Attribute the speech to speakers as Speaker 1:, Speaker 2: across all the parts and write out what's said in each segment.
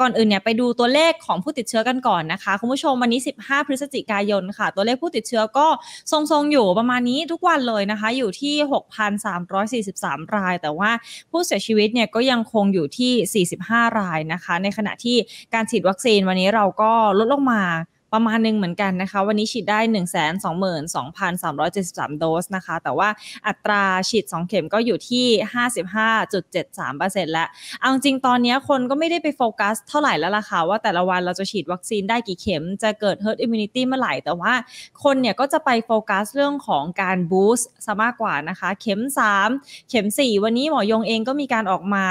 Speaker 1: ก่อนอื่นเนี่ยไปดูตัวเลขของผู้ติดเชื้อกันก่อนนะคะ คุณผู้ชมวันนี้ 15 พฤศจิกายนค่ะ ตัวเลขผู้ติดเชื้อก็ทรงๆอยู่ประมาณนี้ทุกวันเลยนะคะ อยู่ที่ 6,343 ราย แต่ว่าผู้เสียชีวิตเนี่ยก็ยังคงอยู่ที่ 45 รายนะคะ ในขณะที่การฉีดวัคซีนวันนี้เราก็ลดลงมาประมาณหนึ่งเหมือนกันนะคะ วันนี้ฉีดได้ 1 2 2 3 7 3 โดสนะคะ แต่ว่าอัตราฉีด 2 เข็มก็อยู่ที่ 55.73%แล้วเอาจริงตอนนี้คนก็ไม่ได้ไปโฟกัสเท่าไหร่แล้วล่ะค่ะว่าแต่ละวันเราจะฉีดวัคซีนได้กี่เข็มจะเกิด herd immunity เมื่อไหร่ แต่ว่าคนเนี่ยก็จะไปโฟกัสเรื่องของการบูสต์ซะมากกว่านะคะ เข็ม 3 เข็ม 4 วันนี้หมอยงเองก็มีการออกมา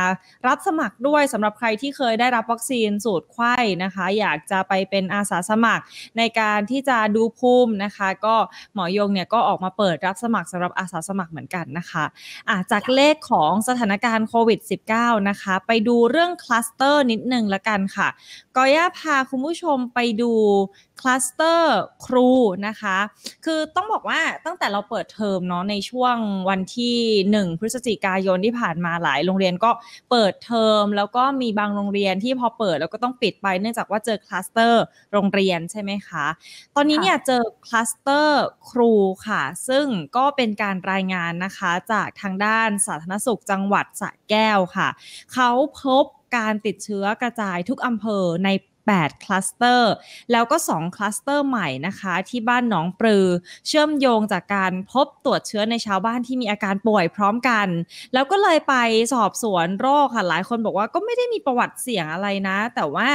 Speaker 1: รับสมัครด้วยสำหรับใครที่เคยได้รับวัคซีนสูตรไข้นะคะ อยากจะไปเป็นอาสาสมัครในการที่จะดูภูมินะคะก็หมอยงเนี่ยก็ออกมาเปิดรับสมัครสำหรับอาสาสมัครเหมือนกันนะคะะจากเลขของสถานการณ์โควิด -19 นะคะ ไปดูเรื่องคลัสเตอร์นิดนึงละกันค่ะกอย่าพาคุณผู้ชมไปดูคลัสเตอร์ครูนะคะ คือต้องบอกว่าตั้งแต่เราเปิดเทอมเนาะในช่วงวันที่1พฤศจิกายนที่ผ่านมาหลายโรงเรียนก็เปิดเทอมแล้วก็มีบางโรงเรียนที่พอเปิดแล้วก็ต้องปิดไปเนื่องจากว่าเจอคลัสเตอร์โรงเรียนใช่ไหมคะ ตอนนี้เนี่ยเจอคลัสเตอร์ครูค่ะ ซึ่งก็เป็นการรายงานนะคะจากทางด้านสาธารณสุขจังหวัดสระแก้วค่ะ เขาพบการติดเชื้อกระจายทุกอำเภอใน8คลัสเตอร์แล้วก็2คลัสเตอร์ใหม่นะคะที่บ้านหนองปลือเชื่อมโยงจากการพบตรวจเชื้อในชาวบ้านที่มีอาการป่วยพร้อมกัน แล้วก็เลยไปสอบสวนโรคค่ะหลายคนบอกว่าก็ไม่ได้มีประวัติเสี่ยงอะไรนะ แต่ว่า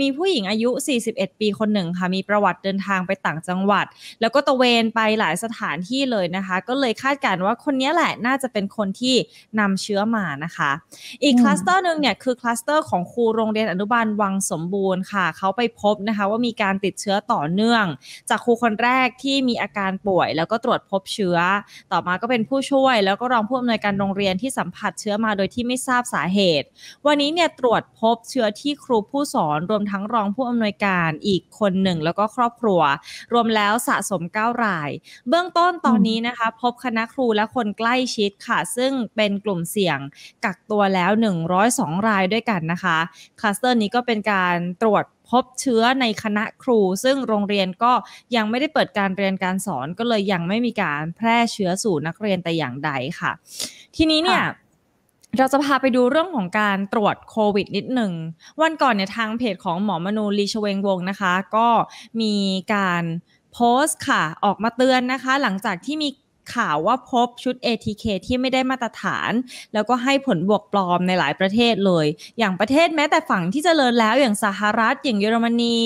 Speaker 1: มีผู้หญิงอายุ 41 ปีคนหนึ่งค่ะมีประวัติเดินทางไปต่างจังหวัด แล้วก็ตะเวนไปหลายสถานที่เลยนะคะ ก็เลยคาดการณ์ว่าคนนี้แหละน่าจะเป็นคนที่นำเชื้อมานะคะ อีกคลัสเตอร์หนึ่งเนี่ยคือคลัสเตอร์ของครูโรงเรียนอนุบาลวังสมบูรณ์ค่ะค่ะเขาไปพบนะคะว่ามีการติดเชื้อต่อเนื่อง จากครูคนแรกที่มีอาการป่วย แล้วก็ตรวจพบเชื้อ ต่อมา ก็เป็นผู้ช่วยแล้วก็รองผู้อำนวยการโรงเรียนที่สัมผัสเชื้อมาโดยที่ไม่ทราบสาเหตุ วันนี้เนี่ยตรวจพบเชื้อที่ครูผู้สอน รวมทั้งรองผู้อำนวยการอีกคนหนึ่งแล้วก็ครอบครัว รวมแล้วสะสม9ราย เบื้องต้นตอนนี้นะคะ พบคณะครูและคนใกล้ชิดค่ะ ซึ่งเป็นกลุ่มเสี่ยงกักตัวแล้ว 102รายด้วยกันนะคะคลัสเตอร์นี้ก็เป็นการตรวจพบเชื้อในคณะครูซึ่งโรงเรียนก็ยังไม่ได้เปิดการเรียนการสอนก็เลยยังไม่มีการแพร่เชื้อสู่นักเรียนแต่อย่างใดค่ะทีนี้เนี่ยเราจะพาไปดูเรื่องของการตรวจโควิดนิดหนึ่งวันก่อนเนี่ยทางเพจของหมอมนูลีชเวงวงนะคะ ก็มีการโพสต์ค่ะออกมาเตือนนะคะ หลังจากที่มีข่าวว่าพบชุด ATK ที่ไม่ได้มาตรฐาน แล้วก็ให้ผลบวกปลอมในหลายประเทศเลย อย่างประเทศแม้แต่ฝั่งที่จเจริญแล้วอย่างสหรัฐอย่างเยอรมนี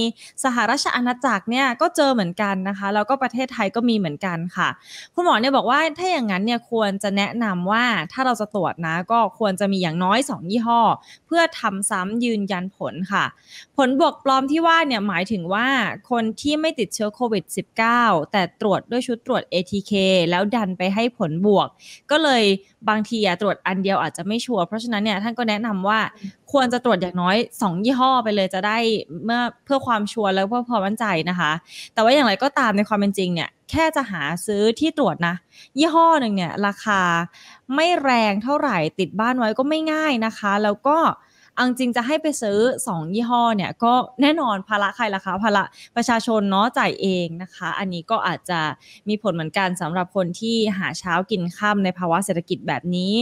Speaker 1: สหรัฐอาณาจักรเนี่ยก็เจอเหมือนกันนะคะ แล้วก็ประเทศไทยก็มีเหมือนกันค่ะคุณหมอเนี่ยบอกว่าถ้าอย่างนั้นเนี่ยควรจะแนะนำว่าถ้าเราจะตรวจนะ ก็ควรจะมีอย่างน้อย2ยี่ห้อเพื่อทำซ้ำยืนยันผลค่ะผลบวกปลอมที่ว่าเนี่ยหมายถึงว่าคนที่ไม่ติดเชื้อโควิด -19 แต่ตรวจด้วยชุดตรวจ ATK แล้วดันไปให้ผลบวกก็เลยบางทีตรวจอันเดียวอาจจะไม่ชัวร์เพราะฉะนั้นเนี่ยท่านก็แนะนำว่าควรจะตรวจอย่างน้อย 2 ยี่ห้อ ไปเลยจะได้เมื่อเพื่อความชัวร์แล้วเพื่อความมั่นใจนะคะ แต่ว่าอย่างไรก็ตามในความเป็นจริงเนี่ยแค่จะหาซื้อที่ตรวจนะ ยี่ห้อหนึ่งเนี่ย ราคาไม่แรงเท่าไหร่ติดบ้านไว้ก็ไม่ง่ายนะคะ แล้วก็อังจริงจะให้ไปซื้อ 2 ยี่ห้อเนี่ย ก็แน่นอนภาระใครล่ะคะภาระประชาชนเนาะจ่ายเองนะคะ อันนี้ก็อาจจะมีผลเหมือนกันสำหรับคนที่หาเช้ากินข้ามในภาวะเศรษฐกิจแบบนี้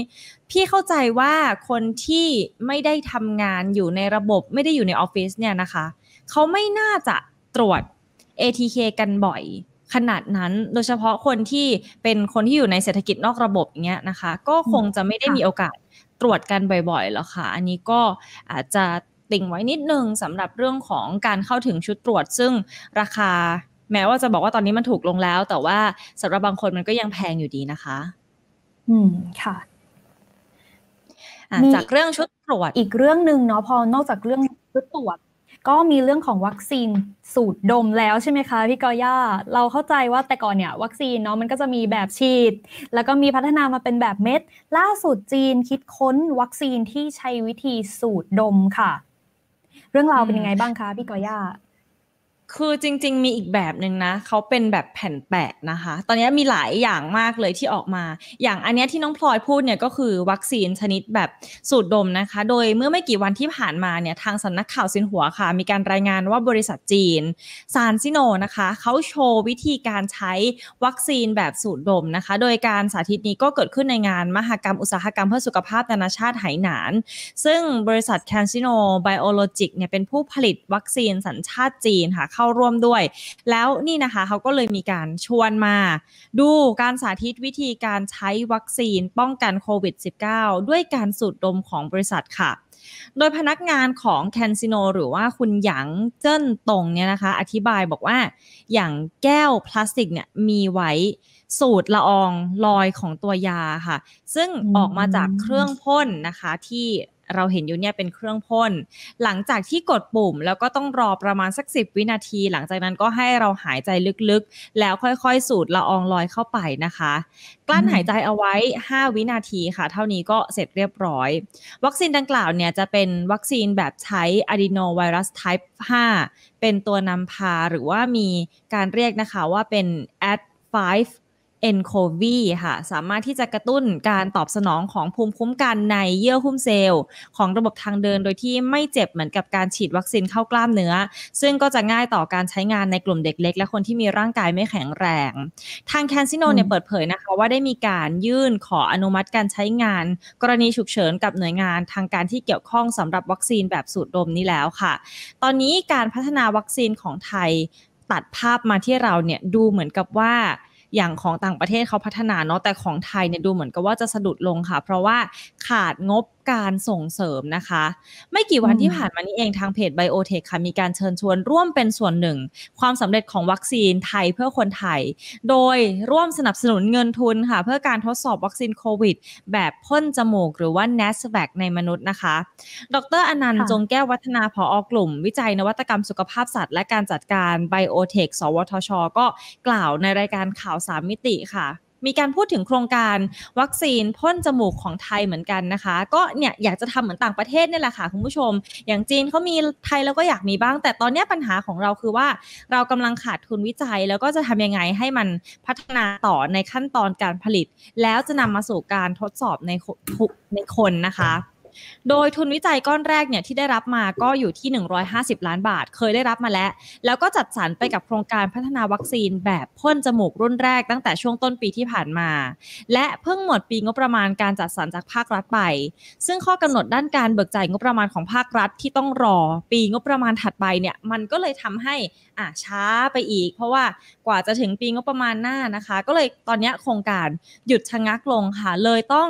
Speaker 1: พี่เข้าใจว่าคนที่ไม่ได้ทำงานอยู่ในระบบไม่ได้อยู่ในออฟฟิศเนี่ยนะคะ เขาไม่น่าจะตรวจ ATK กันบ่อยขนาดนั้น โดยเฉพาะคนที่เป็นคนที่อยู่ในเศรษฐกิจนอกระบบอย่างเงี้ยนะคะก็คงจะไม่ได้มีโอกาสตรวจกันบ่อย ๆ แล้วค่ะ อันนี้ก็อาจจะติ่งไว้นิดนึงสำหรับเรื่องของการเข้าถึงชุดตรวจ ซึ่งราคาแม้ว่าจะบอกว่าตอนนี้มันถูกลงแล้ว แต่ว่าสำหรับบางคนมันก็ยังแพงอยู่ดีนะคะ อืม ค่ะจากเรื่องชุดตรวจ อีกเรื่องหนึ่งเนาะพอ นอกจากเรื่องชุดตรวจก็มีเรื่องของวัคซีนสูตรดมแล้วใช่ไหมคะพี่กอย่า เราเข้าใจว่าแต่ก่อนเนี่ยวัคซีนเนาะมันก็จะมีแบบฉีด แล้วก็มีพัฒนามาเป็นแบบเม็ด ล่าสุดจีนคิดค้นวัคซีนที่ใช้วิธีสูตรดมค่ะ เรื่องราวเป็นยังไงบ้างคะพี่กอย่าคือจริงๆ มีอีกแบบหนึ่งนะเขาเป็นแบบแผ่นแปะนะคะ ตอนนี้มีหลายอย่างมากเลยที่ออกมา อย่างอันนี้ที่น้องพลอยพูดเนี่ยก็คือวัคซีนชนิดแบบสูตรดมนะคะ โดยเมื่อไม่กี่วันที่ผ่านมาเนี่ยทางสันักข่าวสินหัวค่ะมีการรายงานว่าบริษัทจีน ซานซิโนนะคะเขาโชว์วิธีการใช้วัคซีนแบบสูตรดมนะคะ โดยการสาธิตนี้ก็เกิดขึ้นในงานมหกรรมอุตสาหกรรมเพื่อสุขภาพนานาชาติไหหนาน ซึ่งบริษัทแคนซิโนไบโอโลจิกเนี่ยเป็นผู้ผลิตวัคซีนสัญชาติจีนค่ะเข้าาร่วมด้วย แล้วนี่นะคะเขาก็เลยมีการชวนมาดูการสาธิตวิธีการใช้วัคซีนป้องกันโควิด -19 ด้วยการสูดดมของบริษัทค่ะ โดยพนักงานของแคนซิโนหรือว่าคุณหยางเจิ้นตงเนี่ยนะคะอธิบายบอกว่าอย่างแก้วพลาสติกเนี่ยมีไว้สูตรละอองลอยของตัวยาค่ะ ซึ่งออกมาจากเครื่องพ่นนะคะที่เราเห็นอยู่เนี่ยเป็นเครื่องพ่นหลังจากที่กดปุ่มแล้วก็ต้องรอประมาณสักิบวินาที หลังจากนั้นก็ให้เราหายใจลึกๆ แล้วค่อยๆสูดละอองลอยเข้าไปนะคะ กลั้นหายใจเอาไว้ 5 วินาทีค่ะ เท่านี้ก็เสร็จเรียบร้อย วัคซีนดังกล่าวเนี่ยจะเป็นวัคซีนแบบใช้อะดีโนไวรัสไทป์5เป็นตัวนำพาหรือว่ามีการเรียกนะคะว่าเป็น ad 5เอนโควีค่ะ สามารถที่จะกระตุ้นการตอบสนองของภูมิคุ้มกันในเยื่อหุ้มเซลล์ของระบบทางเดินโดยที่ไม่เจ็บเหมือนกับการฉีดวัคซีนเข้ากล้ามเนื้อ ซึ่งก็จะง่ายต่อการใช้งานในกลุ่มเด็กเล็กและคนที่มีร่างกายไม่แข็งแรง ทางแคนซิโนเนี่ยเปิดเผยนะคะว่าได้มีการยื่นขออนุมัติการใช้งานกรณีฉุกเฉินกับหน่วยงานทางการที่เกี่ยวข้องสำหรับวัคซีนแบบสูตรดมนี้แล้วค่ะ ตอนนี้การพัฒนาวัคซีนของไทยตัดภาพมาที่เราเนี่ยดูเหมือนกับว่าอย่างของต่างประเทศเขาพัฒนาเนาะแต่ของไทยเนี่ยดูเหมือนกับว่าจะสะดุดลงค่ะ เพราะว่าขาดงบการส่งเสริมนะคะ ไม่กี่วันที่ผ่านมานี้เองทางเพจไบโอเทคค่ะ มีการเชิญชวนร่วมเป็นส่วนหนึ่ง ความสำเร็จของวัคซีนไทยเพื่อคนไทย โดยร่วมสนับสนุนเงินทุนค่ะ เพื่อการทดสอบวัคซีนโควิด แบบพ่นจมูก หรือว่า n a s v a c ในมนุษย์นะคะ ดรอนันต์จงแก้ววัฒนาผออกลุ่มวิจัยนวัตกรรมสุขภาพสัตว์ และการจัดการไบโอเทคสวทช ก็กล่าวในรายการข่าวสามมิติค่ะมีการพูดถึงโครงการวัคซีนพ่นจมูกของไทยเหมือนกันนะคะ ก็เนี่ยอยากจะทำเหมือนต่างประเทศนี่แหละค่ะคุณผู้ชม อย่างจีนเขามีไทยแล้วก็อยากมีบ้าง แต่ตอนนี้ปัญหาของเราคือว่าเรากำลังขาดทุนวิจัยแล้วก็จะทำยังไงให้มันพัฒนาต่อในขั้นตอนการผลิต แล้วจะนำมาสู่การทดสอบในในคนนะคะโดยทุนวิจัยก้อนแรกเนี่ยที่ได้รับมาก็อยู่ที่ 150 ล้านบาทเคยได้รับมาแล้ว แล้วก็จัดสรรไปกับโครงการพัฒนาวัคซีน แบบพ่นจมูกรุ่นแรกตั้งแต่ช่วงต้นปีที่ผ่านมา และเพิ่งหมดปีงบประมาณการจัดสรรจากภาครัฐไป ซึ่งข้อกำหนดด้านการเบิกจ่ายงบประมาณของภาครัฐ ที่ต้องรอปีงบประมาณถัดไปเนี่ยมันก็เลยทำให้อ่าช้าไปอีก เพราะว่ากว่าจะถึงปีงบประมาณหน้านะคะ ก็เลยตอนนี้โครงการหยุดชะงักลงค่ะเลยต้อง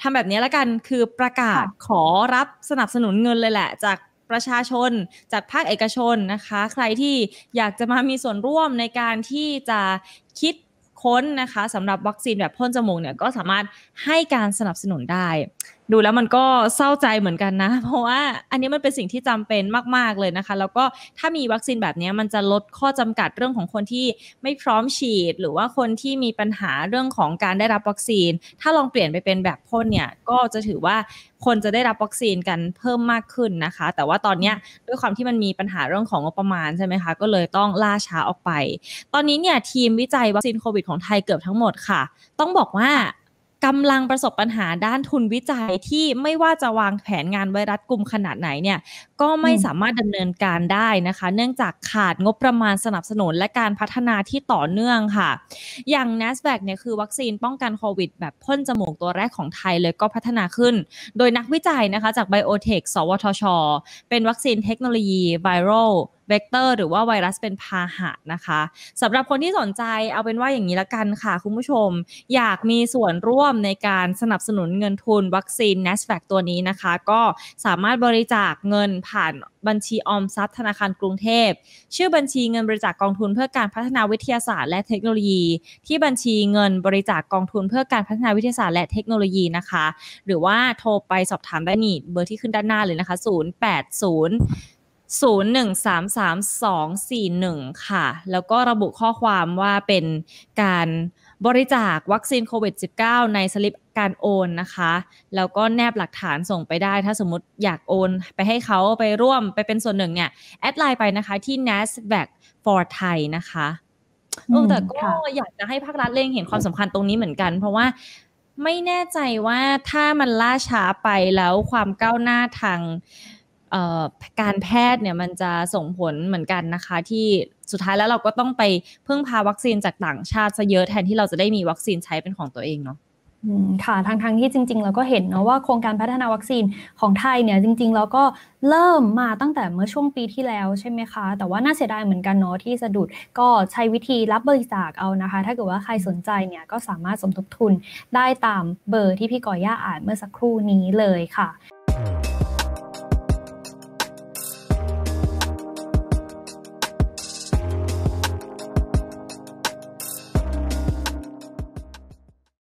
Speaker 1: ทำแบบนี้แล้วกันคือประกาศขอรับสนับสนุนเงินเลยแหละ จากประชาชน จากภาคเอกชนนะคะ ใครที่อยากจะมามีส่วนร่วมในการที่จะคิดค้นนะคะสำหรับวัคซีนแบบพ่นจมูกเนี่ยก็สามารถให้การสนับสนุนได้ดูแล้วมันก็เศร้าใจเหมือนกันนะ เพราะว่าอันนี้มันเป็นสิ่งที่จำเป็นมาก ๆเลยนะคะ แล้วก็ถ้ามีวัคซีนแบบนี้มันจะลดข้อจำกัดเรื่องของคนที่ไม่พร้อมฉีด หรือว่าคนที่มีปัญหาเรื่องของการได้รับวัคซีน ถ้าลองเปลี่ยนไปเป็นแบบพ่นเนี่ยก็จะถือว่าคนจะได้รับวัคซีนกันเพิ่มมากขึ้นนะคะ แต่ว่าตอนนี้ด้วยความที่มันมีปัญหาเรื่องของงบประมาณใช่ไหมคะ ก็เลยต้องล่าช้าออกไปตอนนี้เนี่ยทีมวิจัยวัคซีนโควิดของไทยเกือบทั้งหมดค่ะต้องบอกว่ากำลังประสบปัญหาด้านทุนวิจัยที่ไม่ว่าจะวางแผนงานไวรัสกลุ่มขนาดไหนเนี่ยก็ไม่สามารถดำเนินการได้นะคะ เนื่องจากขาดงบประมาณสนับสนุนและการพัฒนาที่ต่อเนื่องค่ะ อย่าง n a s แ a กเนี่ยคือวัคซีนป้องกันโควิด แบบพ่นจมูกตัวแรกของไทยเลยก็พัฒนาขึ้น โดยนักวิจัยนะคะจากไบโอเทคสวทช เป็นวัคซีนเทคโนโลยีไวรัลเวกเตอร์หรือว่าไวรัสเป็นพาหะนะคะสำหรับคนที่สนใจเอาเป็นว่าอย่างนี้ละกันค่ะคุณผู้ชมอยากมีส่วนร่วมในการสนับสนุนเงินทุนวัคซีน n a s แฟกตัวนี้นะคะ ก็สามารถบริจาคเงินผ่านบัญชีออมทรัพย์ธนาคารกรุงเทพ ชื่อบัญชีเงินบริจาคกองทุนเพื่อการพัฒนาวิทยาศาสตร์และเทคโนโลยี ที่บัญชีเงินบริจาคกองทุนเพื่อการพัฒนาวิทยาศาสตร์และเทคโนโลยีนะคะ หรือว่าโทรไปสอบถามได้นี่เบอร์ที่ขึ้นด้านหน้าเลยนะคะ080 0133241ค่ะ แล้วก็ระบุข้อความว่าเป็นการบริจาควัคซีนโควิด -19 ในสลิปการโอนนะคะ แล้วก็แนบหลักฐานส่งไปได้ ถ้าสมมติอยากโอนไปให้เขาไปร่วมไปเป็นส่วนหนึ่งเนี่ย แอดไลน์ไปนะคะที่ n a s v a c for Thai นะคะอแต่ก็อยากจะให้ภาครัฐเล่งเห็นความสำคัญตรงนี้เหมือนกัน เพราะว่าไม่แน่ใจว่าถ้ามันล่าช้าไปแล้วความก้าวหน้าทางการแพทย์เนี่ยมันจะส่งผลเหมือนกันนะคะ ที่สุดท้ายแล้วเราก็ต้องไปพึ่งพาวัคซีนจากต่างชาติซะเยอะแทนที่เราจะได้มีวัคซีนใช้เป็นของตัวเองเนาะค่ะทางทางที่จริงๆ เราก็เห็นเนาะว่าโครงการพัฒนาวัคซีนของไทยเนี่ยจริง ๆ เราก็เริ่มมาตั้งแต่เมื่อช่วงปีที่แล้วใช่ไหมคะ แต่ว่าน่าเสียดายเหมือนกันเนาะที่สะดุดก็ใช้วิธีรับบริจาคเอานะคะ ถ้าเกิดว่าใครสนใจเนี่ยก็สามารถสมทบทุนได้ตามเบอร์ที่พี่ก่อย่าอ่านเมื่อสักครู่นี้เลยค่ะ